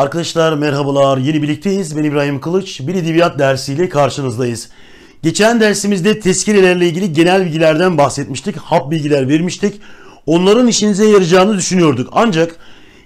Arkadaşlar merhabalar. Yeni birlikteyiz. Ben İbrahim Kılıç. Bir edebiyat dersiyle karşınızdayız. Geçen dersimizde tezkirelerle ilgili genel bilgilerden bahsetmiştik. Hap bilgiler vermiştik. Onların işinize yarayacağını düşünüyorduk. Ancak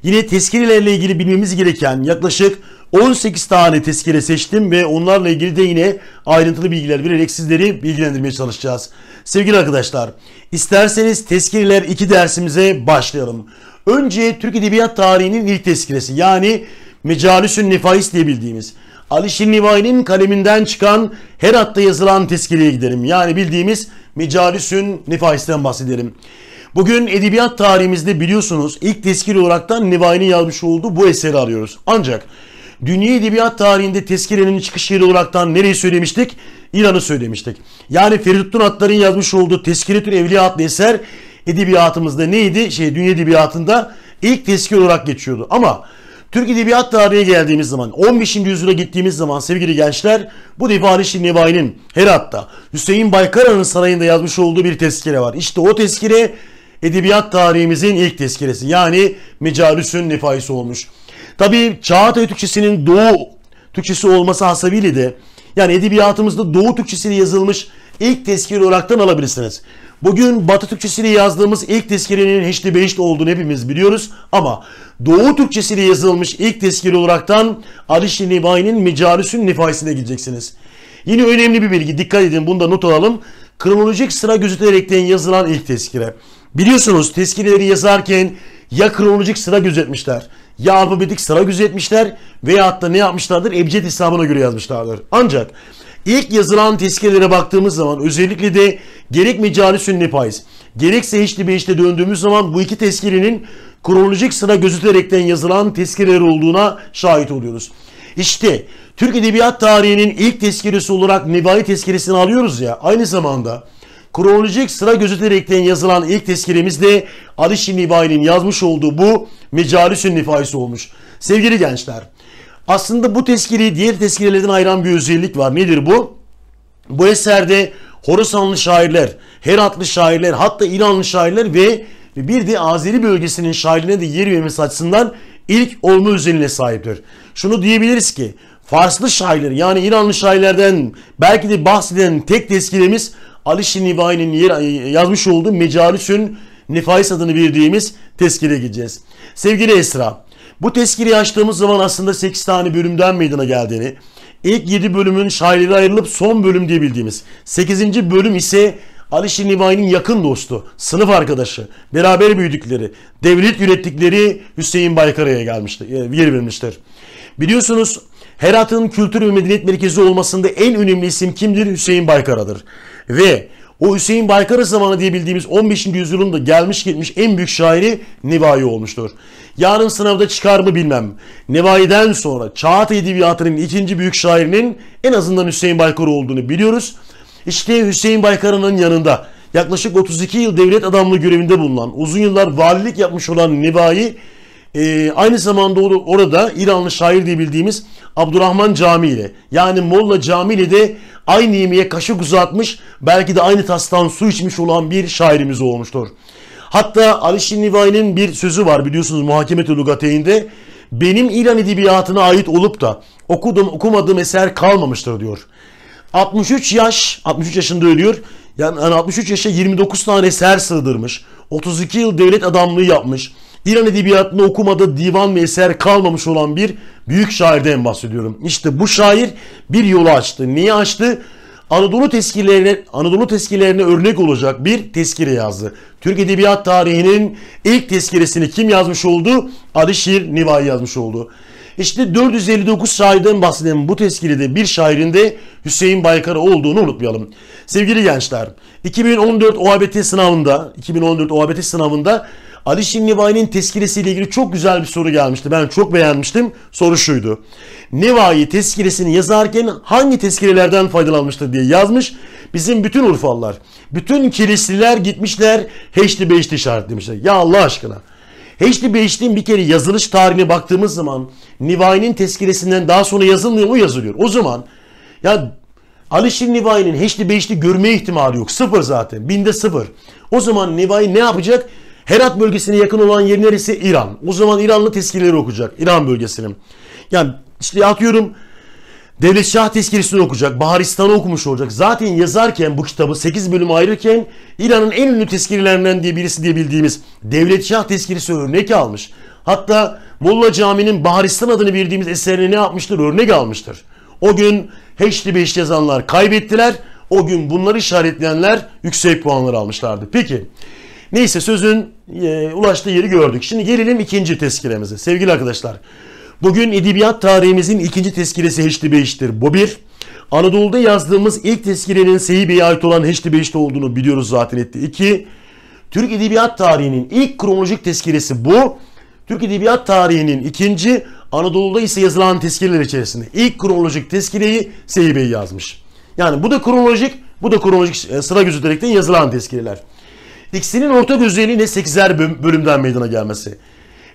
yine tezkirelerle ilgili bilmemiz gereken yaklaşık 18 tane tezkire seçtim ve onlarla ilgili de yine ayrıntılı bilgiler vererek sizleri bilgilendirmeye çalışacağız. Sevgili arkadaşlar, isterseniz tezkireler 2 dersimize başlayalım. Önce Türk Edebiyat Tarihi'nin ilk tezkiresi yani Mecalisün Nefais diye bildiğimiz. Ali Şirnivai'nin kaleminden çıkan heratta yazılan tezkireye giderim. Yani bildiğimiz Mecalisün Nefais'ten bahsederim. Bugün edebiyat tarihimizde biliyorsunuz ilk tezkir olarak da Nivai'nin yazmış olduğu bu eseri arıyoruz. Ancak dünya edebiyat tarihinde tezkirenin çıkış yeri olaraktan nereyi söylemiştik? İran'ı söylemiştik. Yani Feridun atların yazmış olduğu Teskiretül Evliya adlı eser edebiyatımızda neydi? Şey, dünya edebiyatında ilk tezkir olarak geçiyordu. Ama Türk Edebiyat tarihine geldiğimiz zaman, 15. yüzyıla gittiğimiz zaman sevgili gençler, bu defa Ali Şirnevai'nin Herat'ta Hüseyin Baykara'nın sarayında yazmış olduğu bir tezkire var. İşte o tezkire edebiyat tarihimizin ilk tezkiresi. Yani Mecalüs'ün nefaisi olmuş. Tabii Çağatay Türkçesinin Doğu Türkçesi olması hasabıyla de yani edebiyatımızda Doğu Türkçesiyle yazılmış ilk tezkiri Irak'tan alabilirsiniz. Bugün Batı Türkçesiyle yazdığımız ilk tezkirenin heşli beşli olduğunu hepimiz biliyoruz ama Doğu Türkçesiyle yazılmış ilk tezkiri olaraktan Alişi Nivai'nin Mecarüsün Nifaisi'ne gideceksiniz. Yine önemli bir bilgi dikkat edin bunu da not alalım. Kronolojik sıra gözetilerekten yazılan ilk tezkire. Biliyorsunuz tezkireleri yazarken ya kronolojik sıra gözetmişler ya alfabetik sıra gözetmişler veyahut da ne yapmışlardır? Ebced hesabına göre yazmışlardır. Ancak ilk yazılan tezkerelere baktığımız zaman özellikle de gerek Mecali Sünni Pais gerekse Heşli Beş'te döndüğümüz zaman bu iki tezkerenin kronolojik sıra gözeterekten yazılan tezkereler olduğuna şahit oluyoruz. İşte Türk Edebiyat Tarihi'nin ilk tezkeresi olarak Nebai tezkeresini alıyoruz ya aynı zamanda kronolojik sıra gözetilerekten yazılan ilk tezkiremiz de Ali Şinnibayi'nin yazmış olduğu bu Mecalisün Nifaisi olmuş. Sevgili gençler, aslında bu tezkireyi diğer tezkirelerden ayıran bir özellik var. Nedir bu? Bu eserde Horasanlı şairler, Heratlı şairler, hatta İranlı şairler ve bir de Azeri bölgesinin şairine de yer vermesi açısından ilk olma özelliğine sahiptir. Şunu diyebiliriz ki Farslı şairler yani İranlı şairlerden belki de bahseden tek tezkiremiz Alişi Nivai'nin yazmış olduğu Mecalisün Nefais adını bildiğimiz tezkire gideceğiz. Sevgili Esra, bu tezkireyi açtığımız zaman aslında 8 tane bölümden meydana geldiğini, ilk 7 bölümün şairleri ayrılıp son bölüm diye bildiğimiz 8. bölüm ise Alişi Nivai'nin yakın dostu, sınıf arkadaşı, beraber büyüdükleri, devlet yönettikleri Hüseyin Baykara'ya gelmişti, e, yer vermiştir. Biliyorsunuz Herat'ın kültür ve medeniyet merkezi olmasında en önemli isim kimdir? Hüseyin Baykara'dır. Ve o Hüseyin Baykar'ı zamanı diye bildiğimiz 15. yüzyılın da gelmiş gitmiş en büyük şairi Nevai olmuştur. Yarın sınavda çıkar mı bilmem. Nevai'den sonra Çağatay Edebiyatı'nın ikinci büyük şairinin en azından Hüseyin Baykar olduğunu biliyoruz. İşte Hüseyin Baykar'ın yanında yaklaşık 32 yıl devlet adamlığı görevinde bulunan, uzun yıllar valilik yapmış olan Nevai e, aynı zamanda orada İranlı şair diye bildiğimiz Abdurrahman Camii ile yani Molla Camii ile de aynı yemeğe kaşık uzatmış belki de aynı tastan su içmiş olan bir şairimiz olmuştur. Hatta Ali Şinivay'ın bir sözü var biliyorsunuz muhakeme lugateyinde benim İran edebiyatına ait olup da okudum okumadığım eser kalmamıştır diyor. 63 yaş, 63 yaşında ölüyor. Yani 63 yaşa 29 tane eser sığdırmış. 32 yıl devlet adamlığı yapmış. İran edebiyatını okumada divan ve eser kalmamış olan bir büyük şairden bahsediyorum. İşte bu şair bir yolu açtı. Niye açtı? Anadolu tezkilerine, Anadolu tezkilerine örnek olacak bir tezkire yazdı. Türk Edebiyat tarihinin ilk tezkiresini kim yazmış oldu? Şir Nivay yazmış oldu. İşte 459 şairden bahseden bu tezkirede bir şairin de Hüseyin Baykara olduğunu unutmayalım. Sevgili gençler, 2014 OABT sınavında, 2014 OABT sınavında Ali Şimnivayi'nin tezkiresiyle ilgili çok güzel bir soru gelmişti. Ben çok beğenmiştim. Soru şuydu. Nevayi tezkiresini yazarken hangi tezkirelerden faydalanmıştır diye yazmış. Bizim bütün Urfalılar, bütün kilisliler gitmişler Heşli Beşli işaretlemişler. Ya Allah aşkına. Heşli Beşli'nin bir kere yazılış tarihine baktığımız zaman Nivayi'nin tezkiresinden daha sonra yazılmıyor mu yazılıyor. O zaman ya Ali Şir Nivayi'nin heşli beşli görme ihtimali yok. Sıfır zaten. Binde sıfır. O zaman Nivayi ne yapacak? Herat bölgesine yakın olan yer neresi? İran. O zaman İranlı tezkireleri okuyacak. İran bölgesinin. Yani işte atıyorum Devlet Şah tezkiresini okuyacak. Baharistan'ı okumuş olacak. Zaten yazarken bu kitabı 8 bölüm ayırırken İran'ın en ünlü tezkirelerinden diye birisi diye bildiğimiz Devlet Şah tezkiresi örnek almış. Hatta Molla Camii'nin Baharistan adını bildiğimiz eserini ne yapmıştır? Örnek almıştır. O gün Heşli Beş yazanlar kaybettiler. O gün bunları işaretleyenler yüksek puanlar almışlardı. Peki Neyse sözün e, ulaştığı yeri gördük. Şimdi gelelim ikinci tezkiremize. Sevgili arkadaşlar, bugün edebiyat tarihimizin ikinci tezkiresi Heşti Beyş'tir. Bu bir. Anadolu'da yazdığımız ilk tezkirenin Sehibe'ye ait olan Heşti Beyş'te olduğunu biliyoruz zaten etti. İki, Türk Edebiyat tarihinin ilk kronolojik tezkiresi bu. Türk Edebiyat tarihinin ikinci, Anadolu'da ise yazılan tezkireler içerisinde ilk kronolojik tezkireyi Sehibe'yi yazmış. Yani bu da kronolojik, bu da kronolojik e, sıra gözeterek de yazılan tezkireler. İkisinin ortak özelliği ne? sekizer bölümden meydana gelmesi.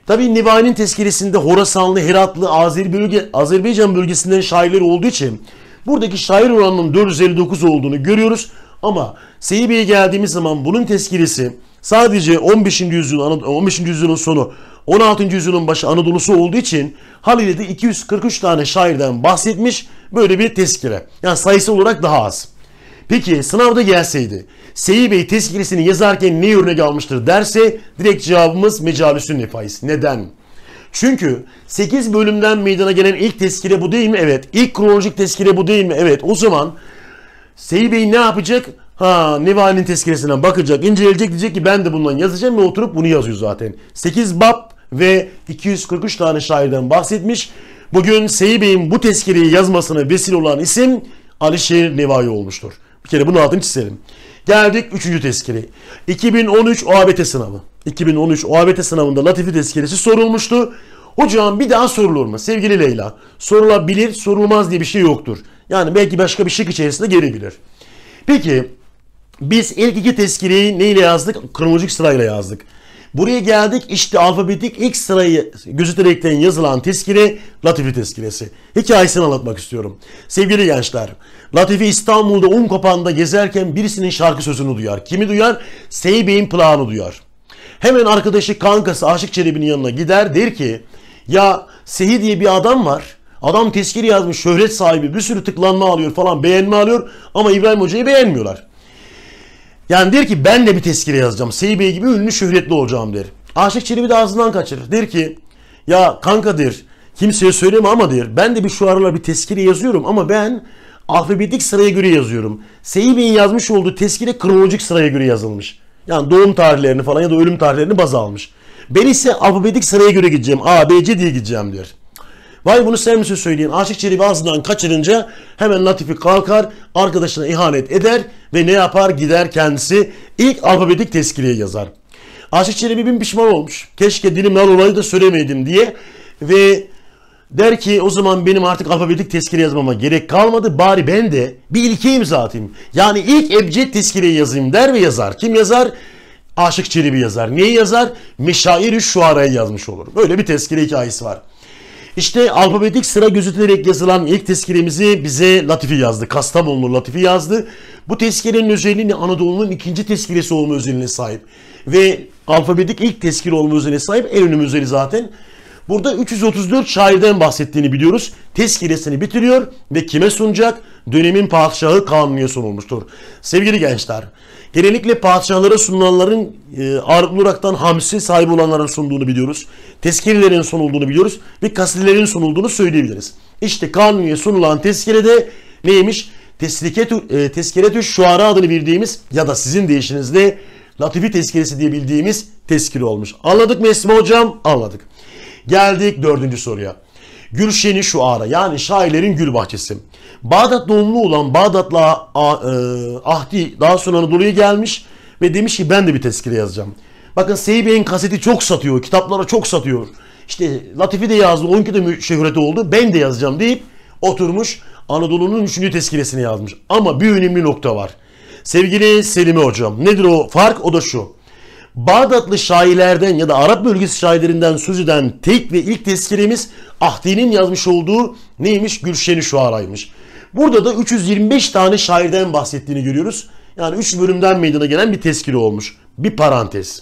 Tabi Nivani'nin tezkeresinde Horasanlı, Heratlı, Azeri bölge, Azerbaycan bölgesinden şairler olduğu için buradaki şair oranının 459 olduğunu görüyoruz. Ama Seyyibi'ye geldiğimiz zaman bunun tezkeresi sadece 15. yüzyılın, 15. yüzyılın sonu 16. yüzyılın başı Anadolu'su olduğu için Halil'de 243 tane şairden bahsetmiş böyle bir tezkire. Yani sayısı olarak daha az. Peki sınavda gelseydi Seyi Bey tezkiresini yazarken ne örnek almıştır derse direkt cevabımız mecalüsün nefais. Neden? Çünkü 8 bölümden meydana gelen ilk tezkire bu değil mi? Evet. İlk kronolojik tezkire bu değil mi? Evet. O zaman Seyi Bey ne yapacak? Ha Nevali'nin tezkiresinden bakacak, inceleyecek diyecek ki ben de bundan yazacağım ve oturup bunu yazıyor zaten. 8 bab ve 243 tane şairden bahsetmiş. Bugün Seyi Bey'in bu tezkireyi yazmasına vesile olan isim Alişehir Nevai olmuştur. Bir kere bunu altını çizelim. Geldik 3. tezkere. 2013 OABT sınavı. 2013 OABT sınavında Latifi tezkeresi sorulmuştu. Hocam bir daha sorulur mu? Sevgili Leyla, sorulabilir, sorulmaz diye bir şey yoktur. Yani belki başka bir şık içerisinde gelebilir. Peki, biz ilk iki tezkireyi neyle yazdık? Kronolojik sırayla yazdık. Buraya geldik işte alfabetik ilk sırayı gözeterekten yazılan tezkire Latife tezkiresi. Hikayesini anlatmak istiyorum. Sevgili gençler, Latif'i İstanbul'da un kapağında gezerken birisinin şarkı sözünü duyar. Kimi duyar? Sey Bey'in plağını duyar. Hemen arkadaşı kankası Aşık Çelebi'nin yanına gider der ki ya Sehi diye bir adam var. Adam tezkiri yazmış şöhret sahibi bir sürü tıklanma alıyor falan beğenme alıyor ama İbrahim Hoca'yı beğenmiyorlar. Yani der ki ben de bir tezkire yazacağım. Seyi Bey gibi ünlü şöhretli olacağım der. Aşık Çelebi de ağzından kaçırır. Der ki ya kanka der kimseye söyleme ama der ben de bir şu aralar bir tezkire yazıyorum ama ben alfabetik sıraya göre yazıyorum. Seyi Bey'in yazmış olduğu tezkire kronolojik sıraya göre yazılmış. Yani doğum tarihlerini falan ya da ölüm tarihlerini baz almış. Ben ise alfabetik sıraya göre gideceğim. A, B, C diye gideceğim der. Vay bunu sen misin söyleyen? Aşık Çelebi ağzından kaçırınca hemen Latifi kalkar, arkadaşına ihanet eder ve ne yapar? Gider kendisi ilk alfabetik tezkireyi yazar. Aşık Çelebi bin pişman olmuş. Keşke dilim lal olayı da söylemeydim diye ve Der ki o zaman benim artık alfabetik tezkire yazmama gerek kalmadı. Bari ben de bir ilke imza atayım. Yani ilk ebced tezkireyi yazayım der ve yazar. Kim yazar? Aşık Çelebi yazar. Neyi yazar? Meşair-i Şuara'yı yazmış olur. Böyle bir tezkire hikayesi var. İşte alfabetik sıra gözetilerek yazılan ilk tezkiremizi bize Latifi yazdı. Kastamonu Latifi yazdı. Bu tezkirenin özelliğini Anadolu'nun ikinci tezkiresi olma özelliğine sahip. Ve alfabetik ilk tezkire olma özelliğine sahip en önemli özelliği zaten. Burada 334 şairden bahsettiğini biliyoruz. Tezkiresini bitiriyor ve kime sunacak? Dönemin padişahı Kanuni'ye sunulmuştur. Sevgili gençler, Genellikle padişahlara sunulanların e, ağırlıklı olaraktan hamsi sahibi olanların sunduğunu biliyoruz. Tezkerelerin sunulduğunu biliyoruz ve kasidilerin sunulduğunu söyleyebiliriz. İşte kanuniye sunulan tezkerede neymiş? Tesliketü, e, tezkeretü şuara adını bildiğimiz ya da sizin deyişinizde Latifi tezkeresi diye bildiğimiz tezkiri olmuş. Anladık mı Esma hocam? Anladık. Geldik dördüncü soruya. Gülşeni şu ara yani şairlerin gül bahçesi. Bağdat doğumlu olan Bağdat'la e, Ahdi daha sonra Anadolu'ya gelmiş ve demiş ki ben de bir tezkire yazacağım. Bakın Seyi Bey'in kaseti çok satıyor, kitaplara çok satıyor. İşte Latifi de yazdı, onunki de şöhreti oldu, ben de yazacağım deyip oturmuş Anadolu'nun 3. tezkiresini yazmış. Ama bir önemli nokta var. Sevgili Selim Hocam nedir o fark? O da şu. Bağdatlı şairlerden ya da Arap bölgesi şairlerinden söz eden tek ve ilk tezkiremiz Ahdi'nin yazmış olduğu neymiş? Gülşen-i Şuara'ymış. Burada da 325 tane şairden bahsettiğini görüyoruz. Yani 3 bölümden meydana gelen bir tezkire olmuş. Bir parantez.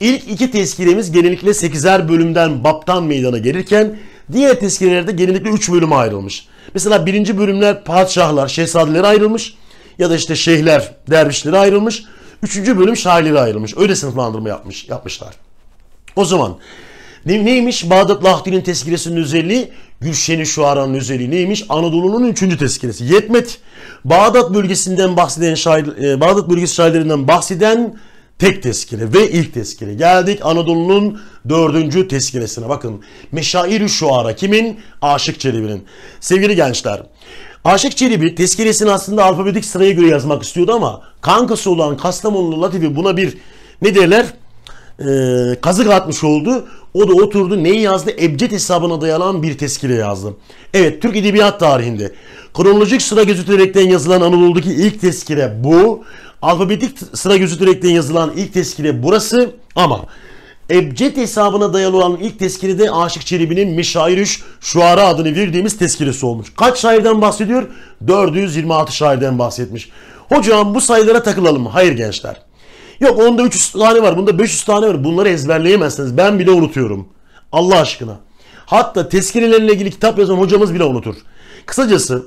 İlk iki tezkiremiz genellikle 8'er bölümden, baptan meydana gelirken diğer tezkirelerde genellikle 3 bölüme ayrılmış. Mesela birinci bölümler padişahlar, şehzadelere ayrılmış ya da işte şeyhler, dervişlere ayrılmış. Üçüncü bölüm şairlere ayrılmış. Öyle sınıflandırma yapmış, yapmışlar. O zaman ne, neymiş Bağdat Lahdi'nin tezkiresinin özelliği? Gülşen'in ara'nın özelliği neymiş? Anadolu'nun üçüncü tezkiresi. Yetmet Bağdat bölgesinden bahseden şair, e, Bağdat bölgesi şairlerinden bahseden tek tezkire ve ilk tezkire. Geldik Anadolu'nun dördüncü tezkiresine. Bakın Meşair-i Şuara kimin? Aşık Çelebi'nin. Sevgili gençler Aşık Çelebi tezkeresini aslında alfabetik sıraya göre yazmak istiyordu ama kankası olan Kastamonlu Latifi buna bir ne derler e, kazık atmış oldu. O da oturdu neyi yazdı? Ebced hesabına dayanan bir tezkire yazdı. Evet Türk Edebiyat tarihinde kronolojik sıra gözüterekten yazılan Anadolu'daki ilk tezkire bu. Alfabetik sıra gözüterekten yazılan ilk tezkire burası ama Ebced hesabına dayalı olan ilk tezkiri de Aşık Çelebi'nin Meşairüş Şuara adını verdiğimiz tezkiresi olmuş. Kaç şairden bahsediyor? 426 şairden bahsetmiş. Hocam bu sayılara takılalım. Hayır gençler. Yok onda 300 tane var, bunda 500 tane var. Bunları ezberleyemezsiniz. Ben bile unutuyorum. Allah aşkına. Hatta tezkirelerle ilgili kitap yazan hocamız bile unutur. Kısacası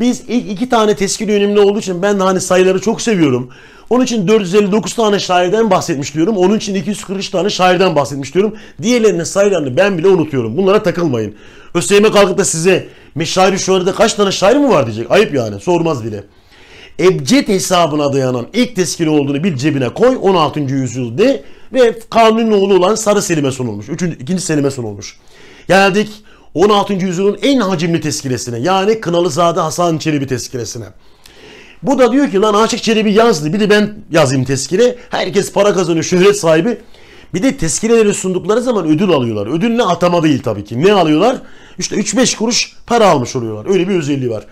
biz ilk iki tane tezkiri önemli olduğu için ben de hani sayıları çok seviyorum. Onun için 459 tane şairden bahsetmiş diyorum. Onun için 243 tane şairden bahsetmiş diyorum. Diğerlerinin sayılarını ben bile unutuyorum. Bunlara takılmayın. ÖSYM kalkıp da size meşairi arada kaç tane şair mi var diyecek. Ayıp yani sormaz bile. Ebced hesabına dayanan ilk tezkire olduğunu bir cebine koy 16. yüzyılda ve Kanuni'nin oğlu olan Sarı Selim'e sunulmuş. 3. 2. Selim'e sunulmuş. Geldik 16. yüzyılın en hacimli tezkiresine yani Kınalızade Hasan Çelebi tezkiresine. Bu da diyor ki lan Aşık Çelebi yazdı. Bir de ben yazayım tezkire. Herkes para kazanıyor, şöhret sahibi. Bir de tezkireleri sundukları zaman ödül alıyorlar. Ödül ne atama değil tabii ki. Ne alıyorlar? İşte 3-5 kuruş para almış oluyorlar. Öyle bir özelliği var.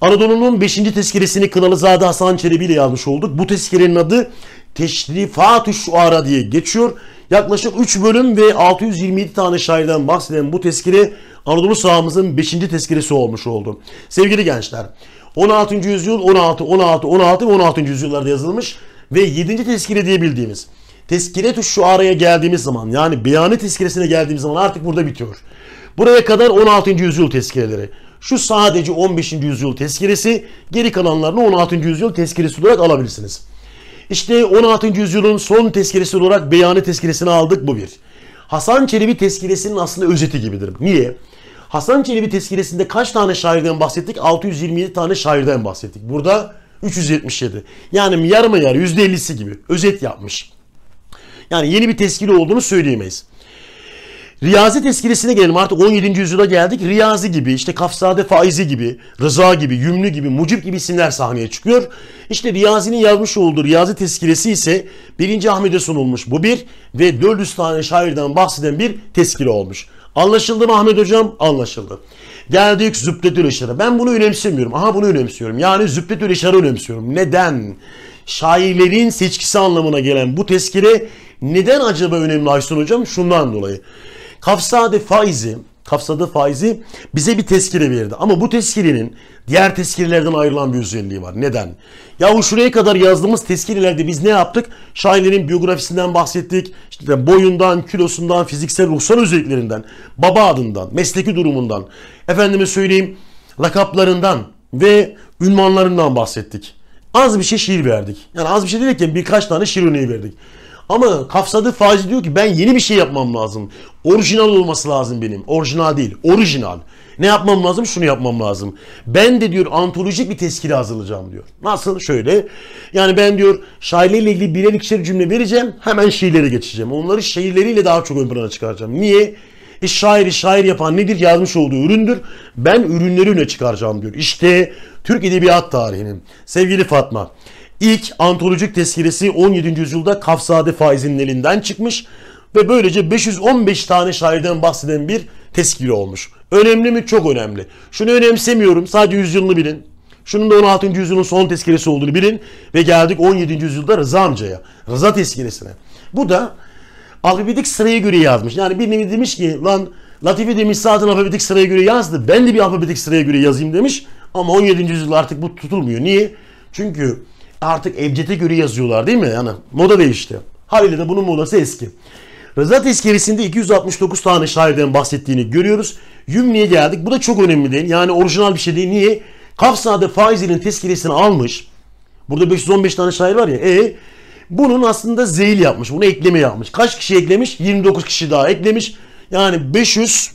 Anadolu'nun 5. tezkiresini Kınalızade Hasan Çelebi ile yazmış olduk. Bu tezkirenin adı Teşrifat-ı Şuara diye geçiyor. Yaklaşık 3 bölüm ve 627 tane şairden bahseden bu tezkire Anadolu sahamızın 5. tezkiresi olmuş oldu. Sevgili gençler, 16. yüzyıl 16, 16, 16 ve 16. yüzyıllarda yazılmış ve 7. tezkire diye bildiğimiz teskiretü şu araya geldiğimiz zaman yani beyanı teskiresine geldiğimiz zaman artık burada bitiyor. Buraya kadar 16. yüzyıl teskireleri. Şu sadece 15. yüzyıl tezkiresi, geri kalanlarını 16. yüzyıl tezkiresi olarak alabilirsiniz. İşte 16. yüzyılın son tezkiresi olarak beyanı tezkiresini aldık bu bir. Hasan Çelebi tezkiresinin aslında özeti gibidir. Niye? Hasan Çelebi tezkiresinde kaç tane şairden bahsettik? 627 tane şairden bahsettik. Burada 377. Yani yarım yarı %50'si gibi özet yapmış. Yani yeni bir tezkire olduğunu söyleyemeyiz. Riyazi tezkiresine gelelim artık 17. yüzyıla geldik. Riyazi gibi işte Kafsade Faizi gibi, Rıza gibi, Yümlü gibi, Mucip gibi isimler sahneye çıkıyor. İşte Riyazi'nin yazmış olduğu Riyazi tezkiresi ise 1. Ahmet'e sunulmuş bu bir ve 400 tane şairden bahseden bir tezkire olmuş. Anlaşıldı mı Ahmet Hocam? Anlaşıldı. Geldik zübdetül işara. Ben bunu önemsemiyorum. Aha bunu önemsiyorum. Yani zübdetül işara önemsiyorum. Neden? Şairlerin seçkisi anlamına gelen bu tezkire neden acaba önemli Aysun Hocam? Şundan dolayı. Kafsade faizi, kafsade faizi bize bir tezkire verdi. Ama bu tezkirenin diğer tezkirelerden ayrılan bir özelliği var. Neden? Yahu şuraya kadar yazdığımız tezkirelerde biz ne yaptık? Şairlerin biyografisinden bahsettik. İşte boyundan, kilosundan, fiziksel ruhsal özelliklerinden, baba adından, mesleki durumundan, efendime söyleyeyim lakaplarından ve ünvanlarından bahsettik. Az bir şey şiir verdik. Yani az bir şey dedik ya birkaç tane şiir örneği verdik. Ama kafsadı faci diyor ki ben yeni bir şey yapmam lazım. Orijinal olması lazım benim. Orijinal değil. Orijinal. Ne yapmam lazım? Şunu yapmam lazım. Ben de diyor antolojik bir tezkire hazırlayacağım diyor. Nasıl? Şöyle. Yani ben diyor şairleriyle ilgili birer ikişer cümle vereceğim. Hemen şiirlere geçeceğim. Onları şiirleriyle daha çok ön plana çıkaracağım. Niye? E şairi şair yapan nedir? Yazmış olduğu üründür. Ben ürünleri öne çıkaracağım diyor. İşte Türk Edebiyat Tarihi'nin. Sevgili Fatma, İlk antolojik tezkiresi 17. yüzyılda Kafsade Faiz'in elinden çıkmış ve böylece 515 tane şairden bahseden bir tezkire olmuş. Önemli mi? Çok önemli. Şunu önemsemiyorum. Sadece yüzyılını bilin. Şunun da 16. yüzyılın son tezkiresi olduğunu bilin. Ve geldik 17. yüzyılda Rıza amcaya. Rıza tezkiresine. Bu da alfabetik sıraya göre yazmış. Yani bir nevi demiş ki lan Latifi demiş zaten alfabetik sıraya göre yazdı. Ben de bir alfabetik sıraya göre yazayım demiş. Ama 17. yüzyılda artık bu tutulmuyor. Niye? Çünkü artık Ebced'e göre yazıyorlar değil mi? Yani moda değişti. Haliyle de bunun modası eski. Rıza tezkeresinde 269 tane şairden bahsettiğini görüyoruz. Yümni'ye geldik. Bu da çok önemli değil. Yani orijinal bir şey değil. Niye? Kafsa'da Faizi'nin tezkeresini almış. Burada 515 tane şair var ya. E bunun aslında zeyil yapmış. Bunu ekleme yapmış. Kaç kişi eklemiş? 29 kişi daha eklemiş. Yani 500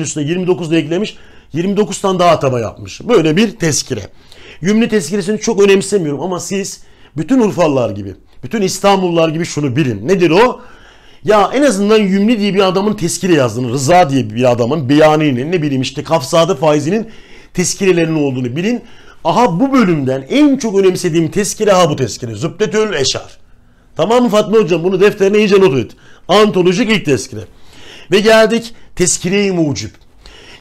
üstüne 29 da eklemiş. 29 tane daha atama yapmış. Böyle bir tezkire. Yümlü tezkiresini çok önemsemiyorum ama siz bütün Urfalılar gibi, bütün İstanbullular gibi şunu bilin. Nedir o? Ya en azından Yümlü diye bir adamın tezkire yazdığını, Rıza diye bir adamın beyaninin, ne bileyim işte Kafsade faizinin tezkirelerinin olduğunu bilin. Aha bu bölümden en çok önemsediğim tezkire ha bu tezkire. Zübdetül Eşar. Tamam mı Fatma Hocam? Bunu defterine iyice not et. Antolojik ilk tezkire. Ve geldik tezkire-i mucib.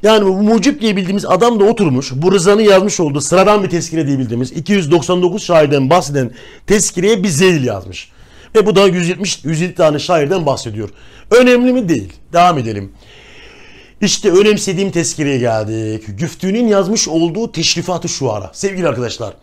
Yani bu mucip diye bildiğimiz adam da oturmuş. Bu Rıza'nın yazmış olduğu sıradan bir tezkire diye bildiğimiz 299 şairden bahseden tezkireye bir zelil yazmış. Ve bu da 170 150 tane şairden bahsediyor. Önemli mi değil. Devam edelim. İşte önemsediğim tezkireye geldik. Güftü'nün yazmış olduğu Teşrifat-ı Şuara. Sevgili arkadaşlar.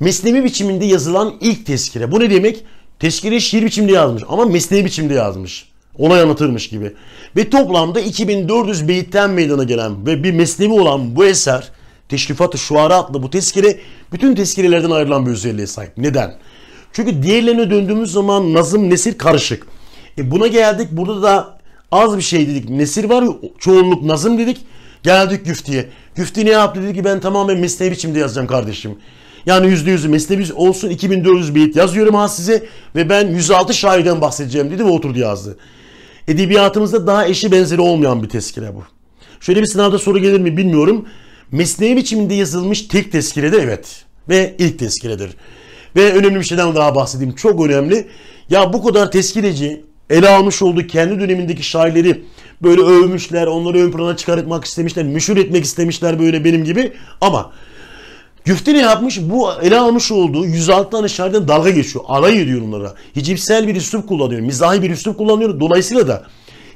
Mesnevi biçiminde yazılan ilk tezkire. Bu ne demek? Tezkire şiir biçimde yazmış ama mesnevi biçimde yazmış olay anlatırmış gibi. Ve toplamda 2400 beyitten meydana gelen ve bir mesnevi olan bu eser Teşrifat-ı Şuara adlı bu tezkire bütün tezkirelerden ayrılan bir özelliğe sahip. Neden? Çünkü diğerlerine döndüğümüz zaman nazım nesir karışık. E buna geldik burada da az bir şey dedik. Nesir var çoğunluk nazım dedik. Geldik güftiye. Güfti ne yaptı dedi ki ben tamamen mesnevi biçimde yazacağım kardeşim. Yani yüzde yüzü mesnevi olsun 2400 beyit yazıyorum ha size ve ben 106 şairden bahsedeceğim dedi ve oturdu yazdı edebiyatımızda daha eşi benzeri olmayan bir tezkire bu. Şöyle bir sınavda soru gelir mi bilmiyorum. Mesnevi biçiminde yazılmış tek tezkire de evet. Ve ilk tezkiredir. Ve önemli bir şeyden daha bahsedeyim. Çok önemli. Ya bu kadar tezkireci ele almış olduğu kendi dönemindeki şairleri böyle övmüşler, onları ön plana çıkartmak istemişler, müşür etmek istemişler böyle benim gibi. Ama Güfte ne yapmış? Bu ele almış olduğu 106 tane dalga geçiyor. Alay ediyor onlara. Hicipsel bir üslup kullanıyor. Mizahi bir üslup kullanıyor. Dolayısıyla da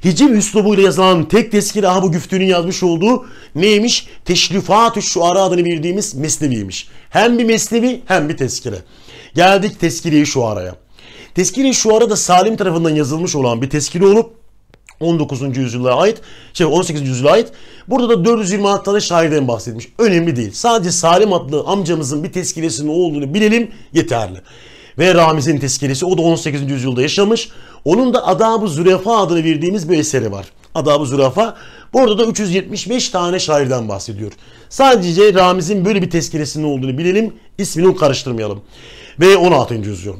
hicim üslubuyla yazılan tek tezkire aha bu güftünün yazmış olduğu neymiş? Teşrifat-ı Şuara adını bildiğimiz mesneviymiş. Hem bir mesnevi hem bir tezkire. Geldik tezkire-i şuaraya. Tezkire-i şuara da Salim tarafından yazılmış olan bir tezkire olup 19. yüzyıla ait, şey 18. yüzyıla ait. Burada da 426 tane şairden bahsetmiş. Önemli değil. Sadece Salim adlı amcamızın bir tezkiresinin olduğunu bilelim yeterli. Ve Ramiz'in tezkiresi o da 18. yüzyılda yaşamış. Onun da Adab-ı Zürefa adını verdiğimiz bir eseri var. Adab-ı Zürafa. Burada da 375 tane şairden bahsediyor. Sadece Ramiz'in böyle bir tezkiresinin olduğunu bilelim, ismini karıştırmayalım. Ve 16. yüzyıl.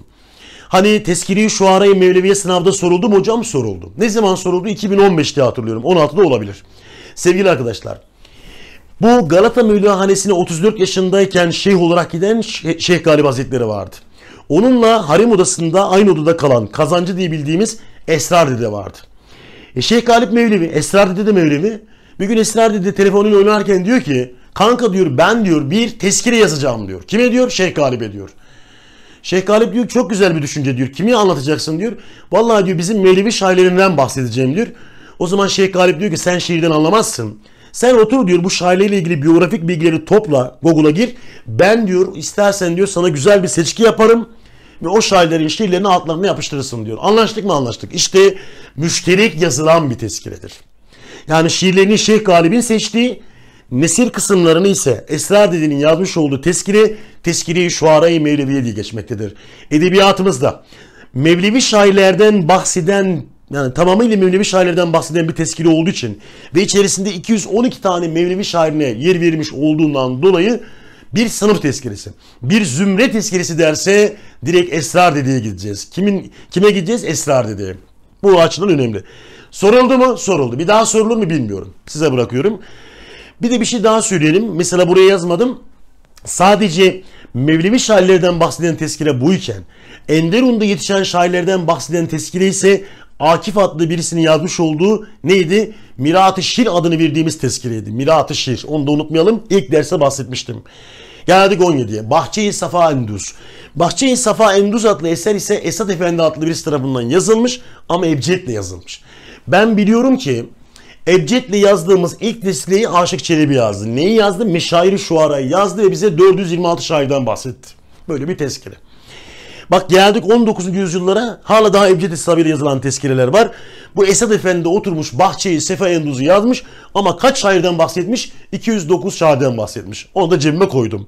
Hani teskiri şu şuarayı Mevleviye sınavda soruldu mu hocam? Soruldu. Ne zaman soruldu? 2015'te hatırlıyorum. 16'da olabilir. Sevgili arkadaşlar. Bu Galata Mevlihanesine 34 yaşındayken şeyh olarak giden Şeyh Galip Hazretleri vardı. Onunla harem odasında aynı odada kalan kazancı diye bildiğimiz Esrar Dede vardı. E Şeyh Galip Mevlevi, Esrar Dede de Mevlevi. Bir gün Esrar Dede telefonuyla oynarken diyor ki kanka diyor ben diyor bir tezkire yazacağım diyor. Kime diyor? Şeyh Galip'e diyor. Şeyh Galip diyor çok güzel bir düşünce diyor. Kimi anlatacaksın diyor. Vallahi diyor bizim Mevlevi şairlerinden bahsedeceğim diyor. O zaman Şeyh Galip diyor ki sen şiirden anlamazsın. Sen otur diyor bu şairle ilgili biyografik bilgileri topla Google'a gir. Ben diyor istersen diyor sana güzel bir seçki yaparım ve o şairlerin şiirlerini altlarına yapıştırırsın diyor. Anlaştık mı anlaştık. İşte müşterek yazılan bir tezkiredir. Yani şiirlerini Şeyh Galip'in seçtiği Nesir kısımlarını ise Esra Dedi'nin yazmış olduğu teskiri, teskiri şuara-i Mevleviye diye geçmektedir. Edebiyatımızda Mevlevi şairlerden bahseden yani tamamıyla Mevlevi şairlerden bahseden bir teskiri olduğu için ve içerisinde 212 tane Mevlevi şairine yer vermiş olduğundan dolayı bir sınıf tezkeresi, bir zümre teskirisi derse direkt esrar dediği gideceğiz. Kimin kime gideceğiz? Esrar dediği. Bu açıdan önemli. Soruldu mu? Soruldu. Bir daha sorulur mu bilmiyorum. Size bırakıyorum. Bir de bir şey daha söyleyelim. Mesela buraya yazmadım. Sadece Mevlevi şairlerden bahseden tezkire bu iken Enderun'da yetişen şairlerden bahseden tezkire ise Akif adlı birisinin yazmış olduğu neydi? Mirat-ı Şir adını verdiğimiz tezkireydi. Mirat-ı Şir. Onu da unutmayalım. İlk derse bahsetmiştim. Geldik 17'ye. Bahçe-i Safa Endüz. Bahçe-i Safa Endüz adlı eser ise Esat Efendi adlı birisi tarafından yazılmış ama ebcedle yazılmış. Ben biliyorum ki Ebced'le yazdığımız ilk listeyi Aşık Çelebi yazdı. Neyi yazdı? Meşairi Şuara'yı yazdı ve bize 426 şairden bahsetti. Böyle bir tezkere. Bak geldik 19. yüzyıllara hala daha Ebced İslabi'yle yazılan tezkereler var. Bu Esad Efendi oturmuş Bahçe'yi, Sefa Enduz'u yazmış ama kaç şairden bahsetmiş? 209 şairden bahsetmiş. Onu da cebime koydum.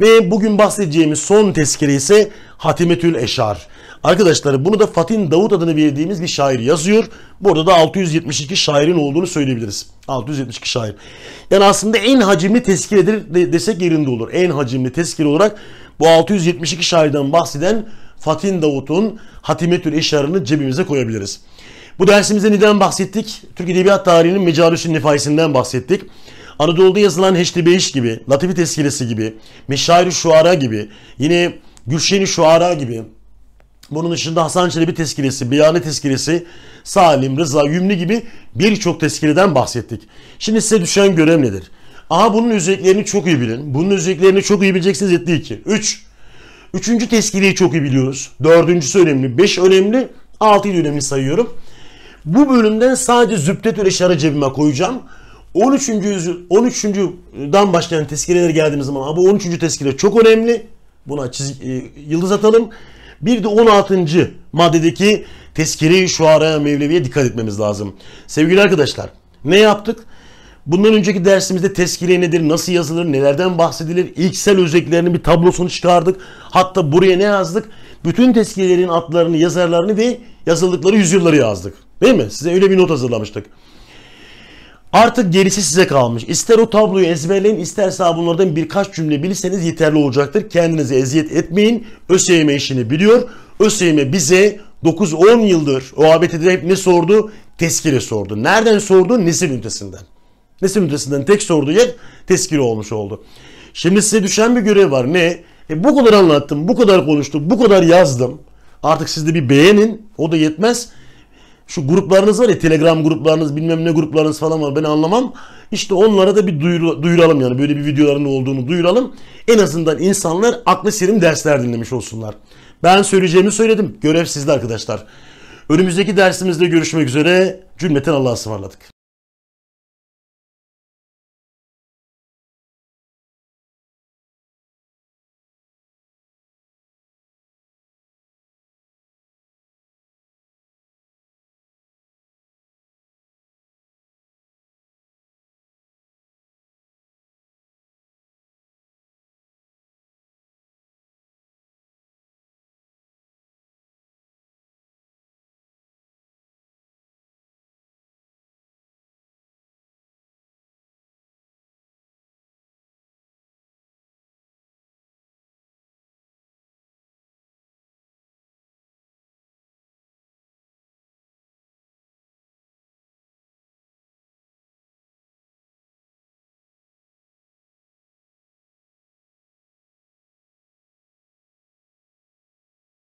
Ve bugün bahsedeceğimiz son tezkire ise Hatimetül Eşar. Arkadaşlar bunu da Fatin Davut adını verdiğimiz bir şair yazıyor. Burada da 672 şairin olduğunu söyleyebiliriz. 672 şair. Yani aslında en hacimli tezkiredir desek yerinde olur. En hacimli tezkire olarak bu 672 şairden bahseden Fatin Davut'un Hatimetül Eşar'ını cebimize koyabiliriz. Bu dersimizde neden bahsettik? Türk Edebiyat Tarihi'nin Mecarüs'ün nifaisinden bahsettik. Anadolu'da yazılan Heşti Beyiş gibi, Latifi Tezkiresi gibi, Meşair-i Şuara gibi, yine Gülşen-i Şuara gibi, bunun dışında Hasan Çelebi tezkiresi, Beyane tezkiresi, Salim, Rıza, Yümlü gibi birçok teskileden bahsettik. Şimdi size düşen görev nedir? Aha bunun özelliklerini çok iyi bilin. Bunun özelliklerini çok iyi bileceksiniz etti ki. Üç. Üçüncü teskiliyi çok iyi biliyoruz. Dördüncüsü önemli. Beş önemli. Altıyı önemli sayıyorum. Bu bölümden sadece zübdet öyle cebime koyacağım. 13. yüzyıl 13. dan başlayan tezkirelere geldiğimiz zaman bu 13. tezkire çok önemli. Buna çiz, e, yıldız atalım. Bir de 16. maddedeki şu ara mevleviye dikkat etmemiz lazım. Sevgili arkadaşlar ne yaptık? Bundan önceki dersimizde tezkire nedir, nasıl yazılır, nelerden bahsedilir, ilksel özelliklerini bir tablosunu çıkardık. Hatta buraya ne yazdık? Bütün tezkirelerin adlarını, yazarlarını ve yazıldıkları yüzyılları yazdık. Değil mi? Size öyle bir not hazırlamıştık. Artık gerisi size kalmış. İster o tabloyu ezberleyin isterse bunlardan birkaç cümle bilirseniz yeterli olacaktır. Kendinize eziyet etmeyin. ÖSYM işini biliyor. ÖSYM bize 9-10 yıldır OABT'de hep ne sordu? Teskire sordu. Nereden sordu? Nesil ünitesinden. Nesil ünitesinden tek sorduğu yer teskire olmuş oldu. Şimdi size düşen bir görev var. Ne? E bu kadar anlattım, bu kadar konuştum, bu kadar yazdım. Artık siz de bir beğenin. O da yetmez. Şu gruplarınız var ya Telegram gruplarınız bilmem ne gruplarınız falan var ben anlamam. İşte onlara da bir duyur, duyuralım yani böyle bir videoların olduğunu duyuralım. En azından insanlar aklı serim dersler dinlemiş olsunlar. Ben söyleyeceğimi söyledim. Görev sizde arkadaşlar. Önümüzdeki dersimizde görüşmek üzere. Cümleten Allah'a ısmarladık.